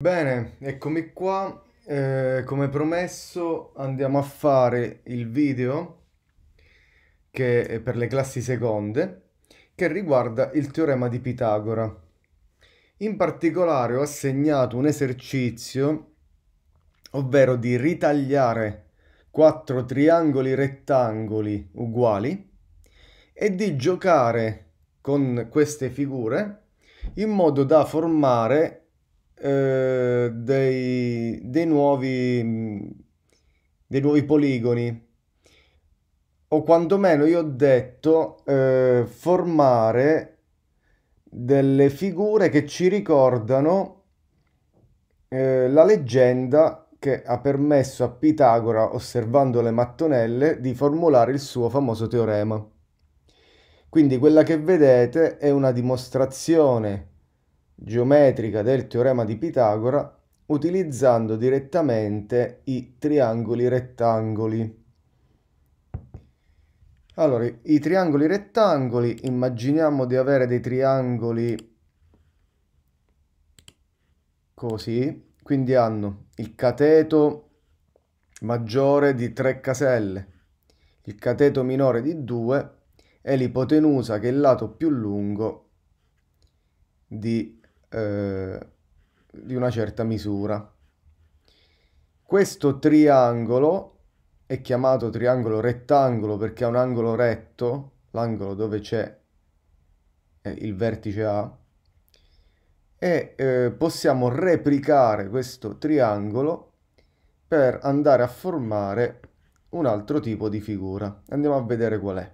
Bene, eccomi qua. Eh, come promesso andiamo a fare il video che per le classi seconde che riguarda il teorema di Pitagora. In particolare ho assegnato un esercizio, ovvero di ritagliare quattro triangoli rettangoli uguali e di giocare con queste figure in modo da formare eh, dei, dei, nuovi, mm, dei nuovi poligoni o quantomeno io ho detto eh, formare delle figure che ci ricordano eh, la leggenda che ha permesso a Pitagora, osservando le mattonelle, di formulare il suo famoso teorema. Quindi quella che vedete è una dimostrazione geometrica del teorema di Pitagora utilizzando direttamente i triangoli rettangoli. Allora, i triangoli rettangoli, immaginiamo di avere dei triangoli così, quindi hanno il cateto maggiore di 3 caselle, il cateto minore di 2 e l'ipotenusa che è il lato più lungo di eh, di una certa misura. Questo triangolo è chiamato triangolo rettangolo perché ha un angolo retto, l'angolo dove c'è eh, il vertice A, e eh, possiamo replicare questo triangolo per andare a formare un altro tipo di figura. Andiamo a vedere qual è.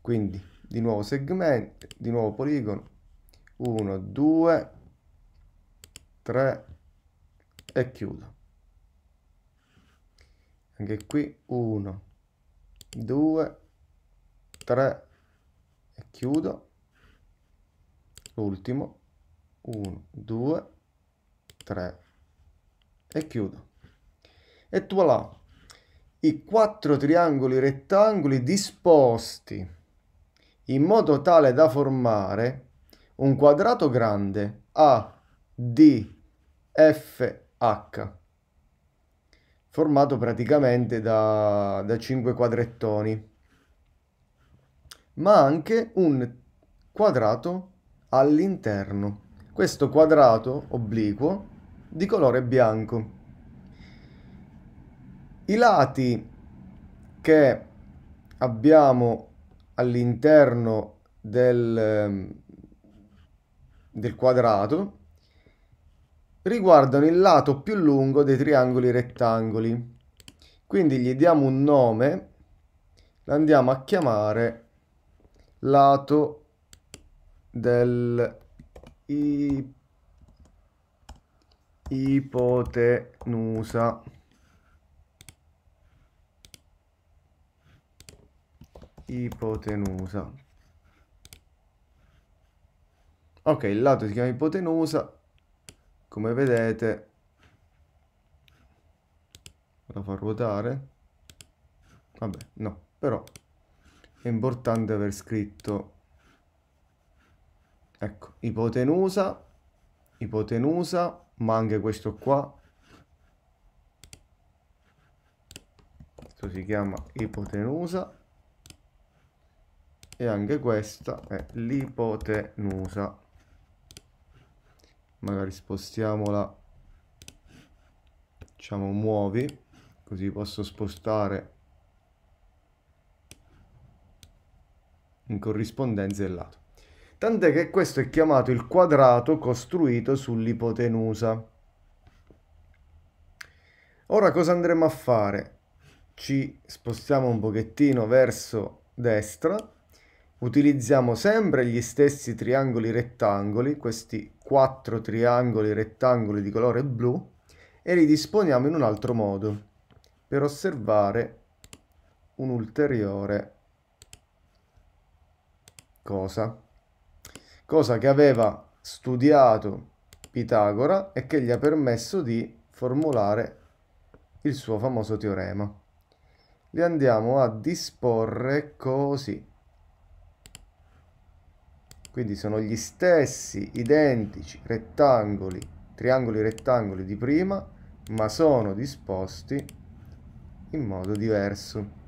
Quindi di nuovo segmento, di nuovo poligono, 1, 2, 3 e chiudo. Anche qui 1, 2, 3 e chiudo. L'ultimo 1, 2, 3 e chiudo. E voilà! I quattro triangoli rettangoli disposti in modo tale da formare un quadrato grande ADFH formato praticamente da, da 5 quadrettoni, ma anche un quadrato all'interno. Questo quadrato obliquo di colore bianco. I lati che abbiamo all'interno del, del quadrato riguardano il lato più lungo dei triangoli rettangoli. Quindi gli diamo un nome, andiamo a chiamare lato del ipotenusa. Ipotenusa ok il lato si chiama ipotenusa come vedete la fa ruotare vabbè no però è importante aver scritto ecco ipotenusa ipotenusa ma anche questo qua questo si chiama ipotenusa e anche questa è l'ipotenusa magari spostiamola diciamo muovi così posso spostare in corrispondenza il lato tant'è che questo è chiamato il quadrato costruito sull'ipotenusa ora cosa andremo a fare ci spostiamo un pochettino verso destra utilizziamo sempre gli stessi triangoli rettangoli, questi quattro triangoli rettangoli di colore blu, e li disponiamo in un altro modo per osservare un'ulteriore cosa, cosa che aveva studiato Pitagora e che gli ha permesso di formulare il suo famoso teorema. Li andiamo a disporre così quindi sono gli stessi identici rettangoli, triangoli rettangoli di prima, ma sono disposti in modo diverso.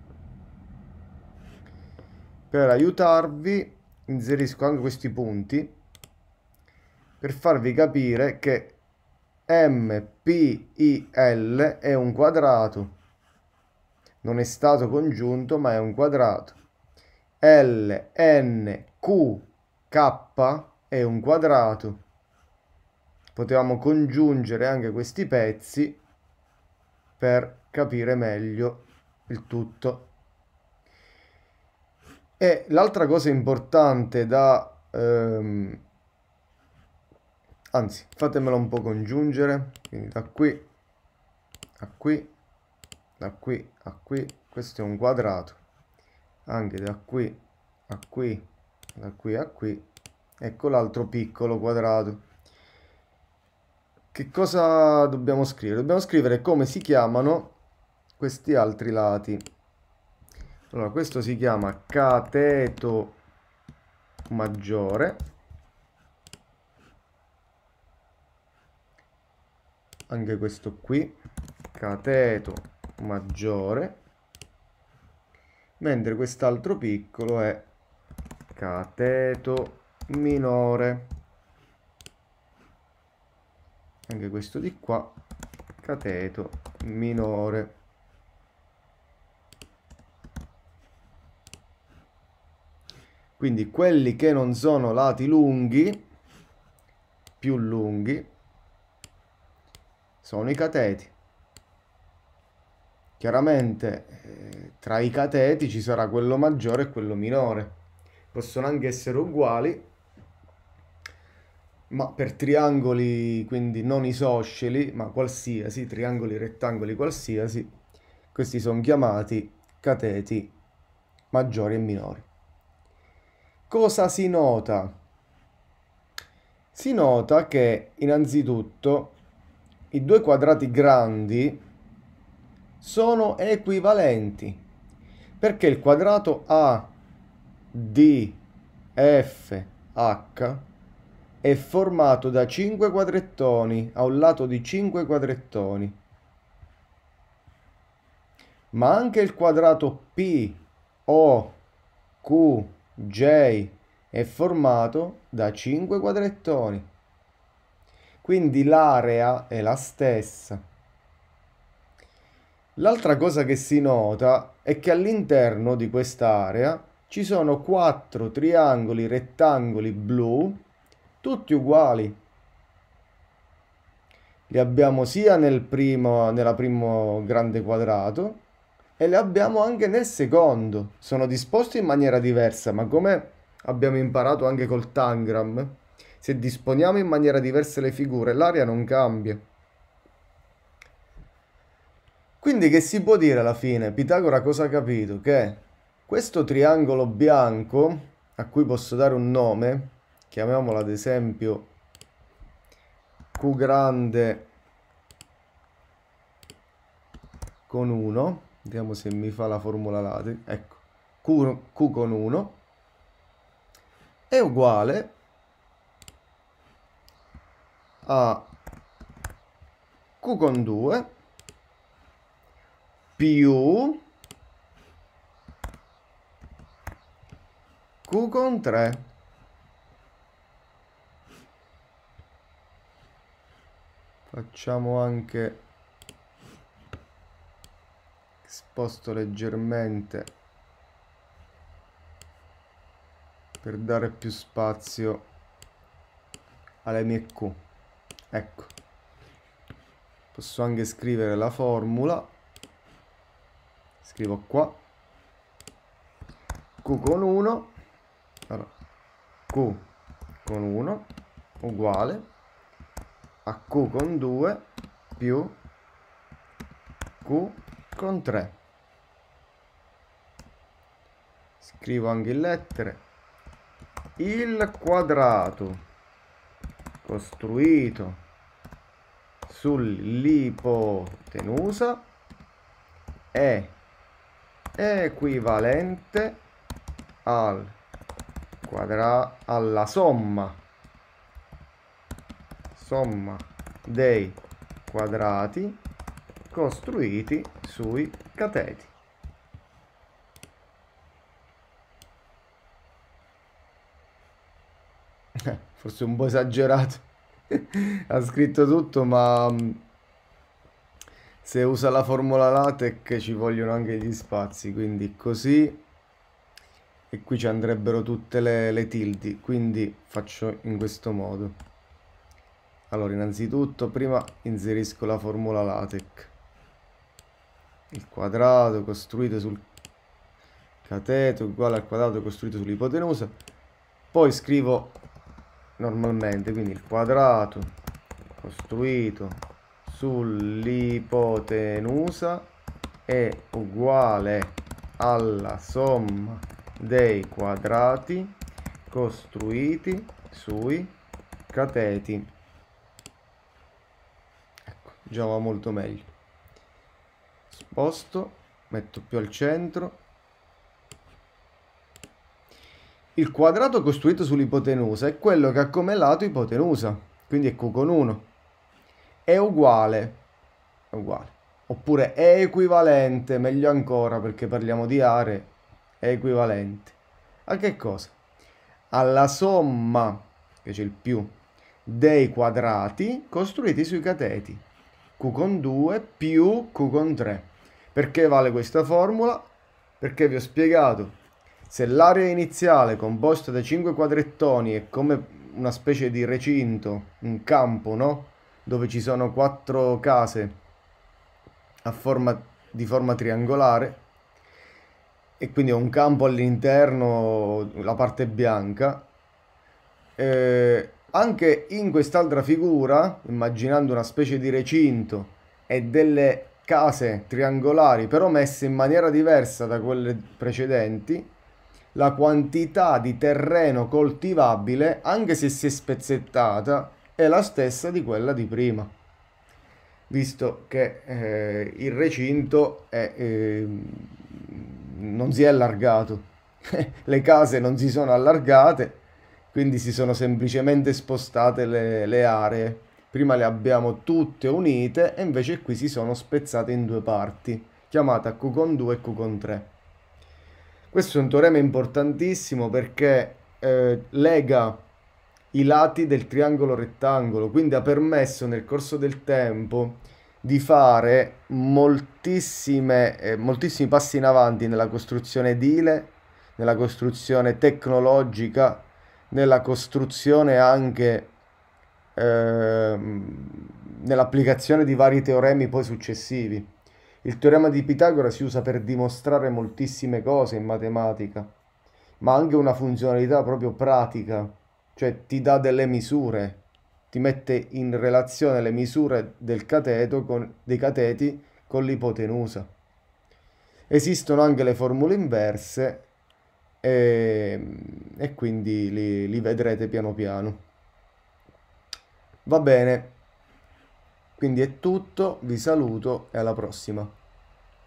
Per aiutarvi inserisco anche questi punti per farvi capire che MPIL è un quadrato, non è stato congiunto ma è un quadrato. LNQ k è un quadrato. Potevamo congiungere anche questi pezzi per capire meglio il tutto. E l'altra cosa importante da... Ehm, anzi, fatemelo un po' congiungere, quindi da qui a qui, da qui a qui, questo è un quadrato, anche da qui a qui da qui a qui ecco l'altro piccolo quadrato che cosa dobbiamo scrivere? Dobbiamo scrivere come si chiamano questi altri lati. Allora, questo si chiama cateto maggiore. Anche questo qui, cateto maggiore. Mentre quest'altro piccolo è cateto minore anche questo di qua cateto minore quindi quelli che non sono lati lunghi più lunghi sono i cateti chiaramente eh, tra i cateti ci sarà quello maggiore e quello minore possono anche essere uguali, ma per triangoli quindi non isosceli, ma qualsiasi, triangoli rettangoli qualsiasi, questi sono chiamati cateti maggiori e minori. Cosa si nota? Si nota che innanzitutto i due quadrati grandi sono equivalenti perché il quadrato A D, F, H è formato da 5 quadrettoni a un lato di 5 quadrettoni, ma anche il quadrato P, O, Q, J è formato da 5 quadrettoni. Quindi l'area è la stessa. L'altra cosa che si nota è che all'interno di quest'area ci sono quattro triangoli rettangoli blu, tutti uguali. Li abbiamo sia nel primo, nella primo grande quadrato e li abbiamo anche nel secondo. Sono disposti in maniera diversa, ma come abbiamo imparato anche col tangram, se disponiamo in maniera diversa le figure, l'area non cambia. Quindi che si può dire alla fine? Pitagora cosa ha capito? Che questo triangolo bianco, a cui posso dare un nome, chiamiamolo ad esempio Q grande con 1, vediamo se mi fa la formula lati, ecco, Q, Q con 1 è uguale a Q con 2 più Q con 3. Facciamo anche sposto leggermente per dare più spazio alle mie Q. Ecco. Posso anche scrivere la formula. Scrivo qua. Q con 1 allora, Q con 1 uguale a Q con 2 più Q con 3 scrivo anche in lettere il quadrato costruito sull'ipotenusa è equivalente al quadra alla somma somma dei quadrati costruiti sui cateti forse un po' esagerato ha scritto tutto ma mm, se usa la formula LaTeX ci vogliono anche gli spazi quindi così e qui ci andrebbero tutte le, le tildi quindi faccio in questo modo allora innanzitutto prima inserisco la formula LaTeX il quadrato costruito sul cateto uguale al quadrato costruito sull'ipotenusa poi scrivo normalmente quindi il quadrato costruito sull'ipotenusa è uguale alla somma dei quadrati costruiti sui cateti ecco, già va molto meglio sposto metto più al centro il quadrato costruito sull'ipotenusa è quello che ha come lato ipotenusa quindi è q con 1 è uguale è uguale oppure è equivalente meglio ancora perché parliamo di aree equivalente A che cosa? Alla somma, che c'è il più, dei quadrati costruiti sui cateti. Q con 2 più Q con 3. Perché vale questa formula? Perché vi ho spiegato. Se l'area iniziale composta da 5 quadrettoni è come una specie di recinto, un campo, no? Dove ci sono quattro case forma, di forma triangolare, e quindi è un campo all'interno, la parte bianca. Eh, anche in quest'altra figura, immaginando una specie di recinto e delle case triangolari però messe in maniera diversa da quelle precedenti, la quantità di terreno coltivabile, anche se si è spezzettata, è la stessa di quella di prima, visto che eh, il recinto è eh, non si è allargato, le case non si sono allargate, quindi si sono semplicemente spostate le, le aree. Prima le abbiamo tutte unite e invece qui si sono spezzate in due parti, chiamata Q con 2 e Q con 3. Questo è un teorema importantissimo perché eh, lega i lati del triangolo rettangolo, quindi ha permesso nel corso del tempo di fare moltissime, eh, moltissimi passi in avanti nella costruzione edile, nella costruzione tecnologica, nella costruzione anche eh, nell'applicazione di vari teoremi poi successivi. Il teorema di Pitagora si usa per dimostrare moltissime cose in matematica, ma anche una funzionalità proprio pratica, cioè ti dà delle misure ti mette in relazione le misure del cateto con, dei cateti con l'ipotenusa. Esistono anche le formule inverse e, ehm, e quindi li, li vedrete piano piano. Va bene, quindi è tutto, vi saluto e alla prossima.